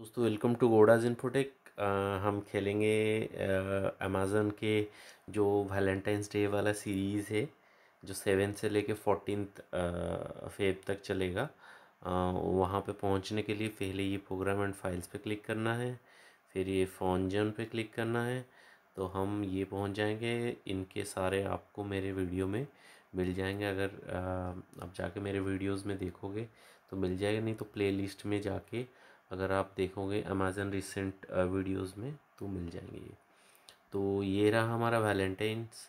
दोस्तों welcome to गोडाज infotech हम खेलेंगे अमेज़न के जो वैलेंटाइंस डे वाला सीरीज़ है जो सेवन से लेके फोर्टीन फेब तक चलेगा आ, वहाँ पे पहुँचने के लिए पहले ये प्रोग्राम एंड फाइल्स पे क्लिक करना है फिर ये फोन जन पे क्लिक करना है तो हम ये पहुँच जाएंगे इनके सारे आपको मेरे वीडियो में मिल जाएंगे अगर आप जाके मेरे वीडियोज़ में देखोगे तो मिल जाएगा नहीं तो प्ले में जाके अगर आप देखोगे अमेज़न रिसेंट वीडियोस में तो मिल जाएंगे ये तो ये रहा हमारा वैलेंटाइंस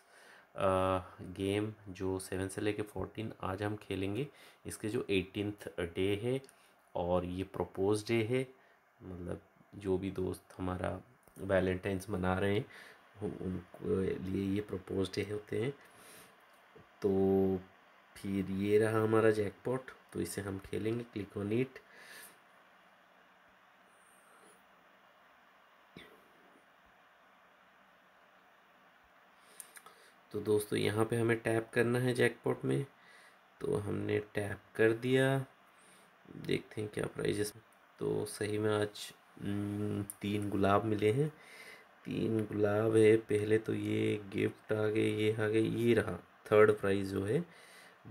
गेम जो सेवन से लेके फोर्टीन आज हम खेलेंगे इसके जो एटीनथ डे है और ये प्रपोज डे है मतलब जो भी दोस्त हमारा वैलेंटाइंस मना रहे हैं उनके लिए ये प्रपोज डे होते हैं तो फिर ये रहा हमारा जैकपॉट तो इसे हम खेलेंगे क्लिक ऑन इट तो दोस्तों यहाँ पे हमें टैप करना है जैकपॉट में तो हमने टैप कर दिया देखते हैं क्या प्राइज तो सही में आज तीन गुलाब मिले हैं तीन गुलाब है पहले तो ये गिफ्ट आ गए ये आ गए ये रहा थर्ड प्राइज़ जो है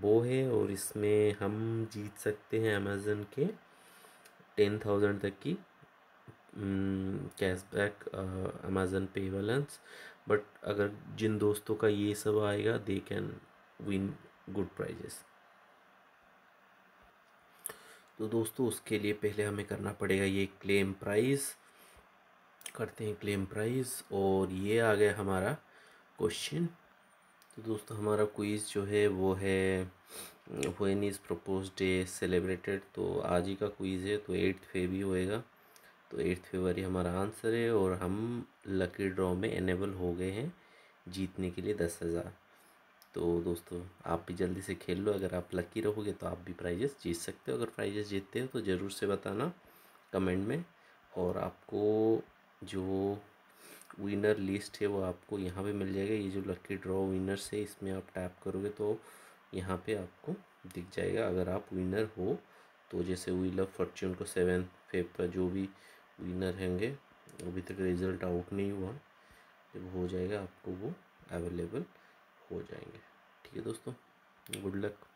वो है और इसमें हम जीत सकते हैं अमेज़न के टेन थाउजेंड तक की कैशबैक अमेज़न पे बैलेंस बट अगर जिन दोस्तों का ये सब आएगा they can win good prizes तो दोस्तों उसके लिए पहले हमें करना पड़ेगा ये क्लेम प्राइस करते हैं क्लेम प्राइस और ये आ गया हमारा क्वेश्चन तो दोस्तों हमारा क्विज़ जो है वो है when is propose day celebrated तो आज ही का क्विज़ है तो एट्थ फे भी होएगा तो एट्थ फेवरी हमारा आंसर है और हम लकी ड्रॉ में इनेबल हो गए हैं जीतने के लिए दस हज़ार तो दोस्तों आप भी जल्दी से खेल लो अगर आप लकी रहोगे तो आप भी प्राइजेस जीत सकते हो अगर प्राइजेस जीतते हो तो ज़रूर से बताना कमेंट में और आपको जो विनर लिस्ट है वो आपको यहाँ पे मिल जाएगा ये जो लकी ड्रॉ विनर्स है इसमें आप टैप करोगे तो यहाँ पे आपको दिख जाएगा अगर आप विनर हो तो जैसे वी लव फॉर्च्यून को सेवन फेब का जो भी विनर होंगे अभी तक रिज़ल्ट आउट नहीं हुआ जब हो जाएगा आपको वो अवेलेबल हो जाएंगे ठीक है दोस्तों गुड लक